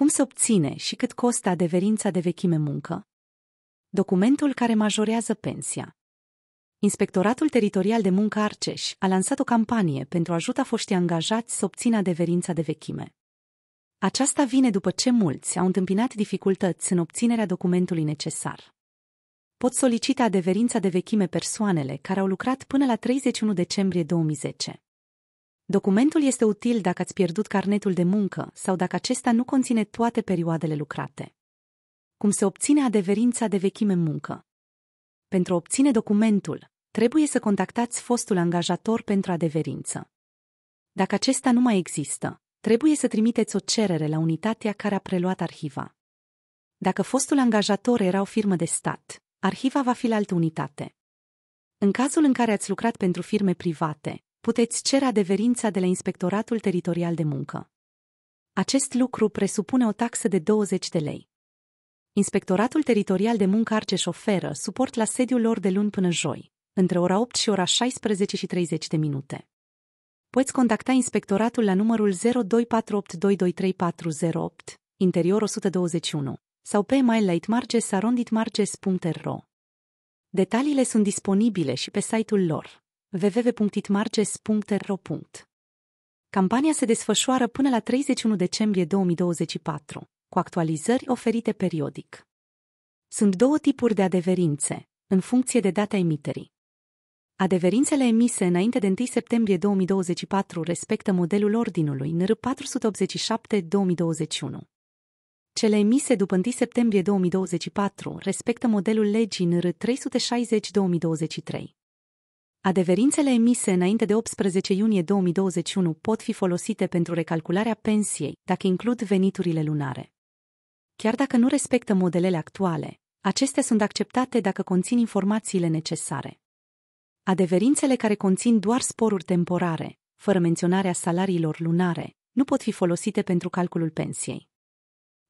Cum se obține și cât costă adeverința de vechime muncă? Documentul care majorează pensia. Inspectoratul Teritorial de Muncă Arceș a lansat o campanie pentru a ajuta foștii angajați să obțină adeverința de vechime. Aceasta vine după ce mulți au întâmpinat dificultăți în obținerea documentului necesar. Pot solicita adeverința de vechime persoanele care au lucrat până la 31 decembrie 2010. Documentul este util dacă ați pierdut carnetul de muncă sau dacă acesta nu conține toate perioadele lucrate. Cum se obține adeverința de vechime muncă? Pentru a obține documentul, trebuie să contactați fostul angajator pentru adeverință. Dacă acesta nu mai există, trebuie să trimiteți o cerere la unitatea care a preluat arhiva. Dacă fostul angajator era o firmă de stat, arhiva va fi la altă unitate. În cazul în care ați lucrat pentru firme private, puteți cere adeverința de la Inspectoratul Teritorial de Muncă. Acest lucru presupune o taxă de 20 de lei. Inspectoratul Teritorial de Muncă Arceș oferă suport la sediul lor de luni până joi, între ora 8 și ora 16 și 30 de minute. Poți contacta inspectoratul la numărul 0248223408, interior 121, sau pe mail la itmarges.ro. Detaliile sunt disponibile și pe site-ul lor www.itmarges.ro. Campania se desfășoară până la 31 decembrie 2024, cu actualizări oferite periodic. Sunt două tipuri de adeverințe, în funcție de data emiterii. Adeverințele emise înainte de 1 septembrie 2024 respectă modelul ordinului NR 487-2021. Cele emise după 1 septembrie 2024 respectă modelul legii NR 360-2023. Adeverințele emise înainte de 18 iunie 2021 pot fi folosite pentru recalcularea pensiei, dacă includ veniturile lunare. Chiar dacă nu respectă modelele actuale, acestea sunt acceptate dacă conțin informațiile necesare. Adeverințele care conțin doar sporuri temporare, fără menționarea salariilor lunare, nu pot fi folosite pentru calculul pensiei.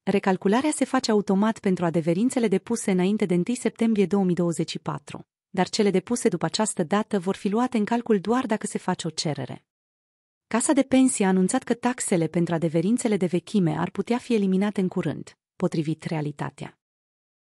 Recalcularea se face automat pentru adeverințele depuse înainte de 1 septembrie 2024, dar cele depuse după această dată vor fi luate în calcul doar dacă se face o cerere. Casa de pensie a anunțat că taxele pentru adeverințele de vechime ar putea fi eliminate în curând, potrivit realitatea.